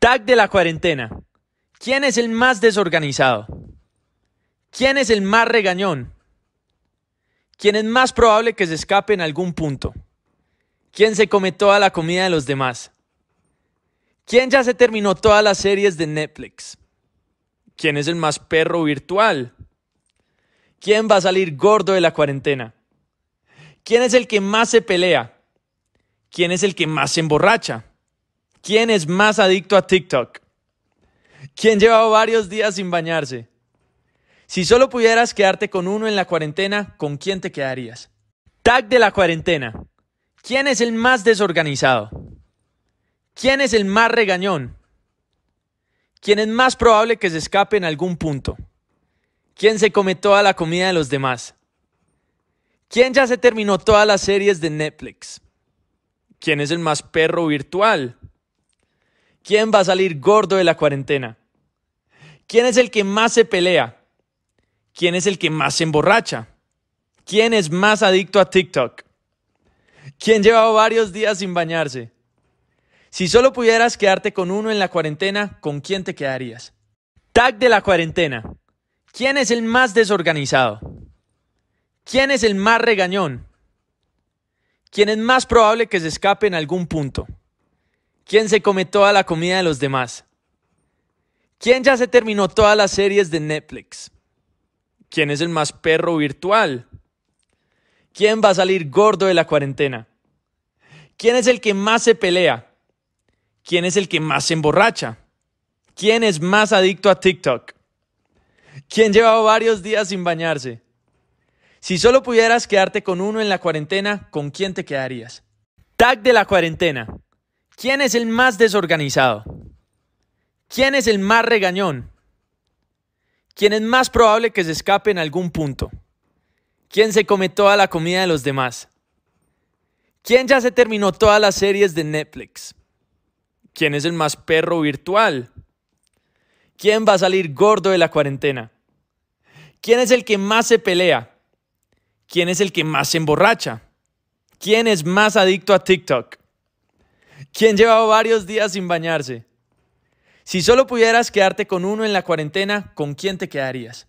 Tag de la cuarentena. ¿Quién es el más desorganizado? ¿Quién es el más regañón? ¿Quién es más probable que se escape en algún punto? ¿Quién se come toda la comida de los demás? ¿Quién ya se terminó todas las series de Netflix? ¿Quién es el más perro virtual? ¿Quién va a salir gordo de la cuarentena? ¿Quién es el que más se pelea? ¿Quién es el que más se emborracha? ¿Quién es más adicto a TikTok? ¿Quién lleva varios días sin bañarse? Si solo pudieras quedarte con uno en la cuarentena, ¿con quién te quedarías? Tag de la cuarentena. ¿Quién es el más desorganizado? ¿Quién es el más regañón? ¿Quién es más probable que se escape en algún punto? ¿Quién se come toda la comida de los demás? ¿Quién ya se terminó todas las series de Netflix? ¿Quién es el más perro virtual? ¿Quién va a salir gordo de la cuarentena? ¿Quién es el que más se pelea? ¿Quién es el que más se emborracha? ¿Quién es más adicto a TikTok? ¿Quién lleva varios días sin bañarse? Si solo pudieras quedarte con uno en la cuarentena, ¿con quién te quedarías? Tag de la cuarentena. ¿Quién es el más desorganizado? ¿Quién es el más regañón? ¿Quién es más probable que se escape en algún punto? ¿Quién se come toda la comida de los demás? ¿Quién ya se terminó todas las series de Netflix? ¿Quién es el más perro virtual? ¿Quién va a salir gordo de la cuarentena? ¿Quién es el que más se pelea? ¿Quién es el que más se emborracha? ¿Quién es más adicto a TikTok? ¿Quién lleva varios días sin bañarse? Si solo pudieras quedarte con uno en la cuarentena, ¿con quién te quedarías? Tag de la cuarentena. ¿Quién es el más desorganizado? ¿Quién es el más regañón? ¿Quién es más probable que se escape en algún punto? ¿Quién se come toda la comida de los demás? ¿Quién ya se terminó todas las series de Netflix? ¿Quién es el más perro virtual? ¿Quién va a salir gordo de la cuarentena? ¿Quién es el que más se pelea? ¿Quién es el que más se emborracha? ¿Quién es más adicto a TikTok? ¿Quién lleva varios días sin bañarse? Si solo pudieras quedarte con uno en la cuarentena, ¿con quién te quedarías?